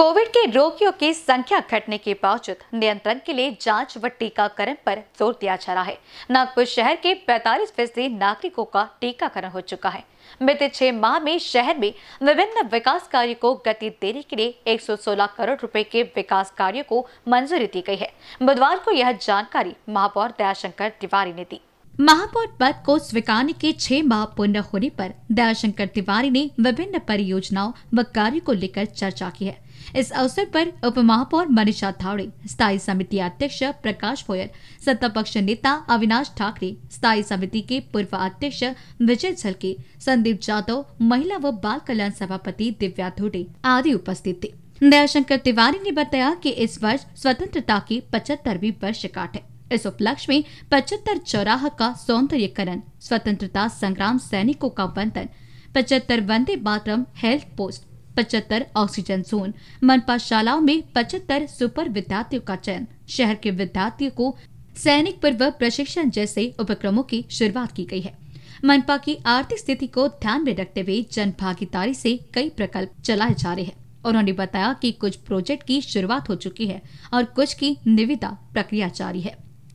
Covid के रोगियों की संख्या घटने के बावजूद नियंत्रण के लिए जांच व टीकाकरण पर जोर दिया जा रहा है नागपुर शहर के पैतालीस फीसदी नागरिकों का टीकाकरण हो चुका है बीते छह माह में शहर में विभिन्न विकास कार्यो को गति देने के लिए 116 करोड़ रुपए के विकास कार्यो को मंजूरी दी गई है बुधवार को यह जानकारी महापौर दयाशंकर तिवारी ने दी महापौर पद को स्वीकारने के छह माह पूर्ण होने पर दयाशंकर तिवारी ने विभिन्न परियोजनाओं व कार्यो को लेकर चर्चा की है इस अवसर पर उप महापौर मनीषा थावड़े स्थायी समिति अध्यक्ष प्रकाश भोयर सत्ता पक्ष नेता अविनाश ठाकरे स्थायी समिति के पूर्व अध्यक्ष विजय झलके संदीप जाधव महिला व बाल कल्याण सभापति दिव्या धोटे आदि उपस्थित थे दयाशंकर तिवारी ने बताया कि इस वर्ष स्वतंत्रता की पचहत्तरवीं काट है इस उपलक्ष्य में पचहत्तर चौराह का सौंदर्यकरण स्वतंत्रता संग्राम सैनिकों का वंदन पचहत्तर वंदे मातरम हेल्थ पोस्ट पचहत्तर ऑक्सीजन जोन मनपा शालाओं में पचहत्तर सुपर विद्यार्थियों का चयन शहर के विद्यार्थियों को सैनिक पूर्व प्रशिक्षण जैसे उपक्रमों की शुरुआत की गई है मनपा की आर्थिक स्थिति को ध्यान में रखते हुए जन भागीदारी से कई प्रकल्प चलाए जा रहे हैं उन्होंने बताया कि कुछ प्रोजेक्ट की शुरुआत हो चुकी है और कुछ की निविदा प्रक्रिया जारी है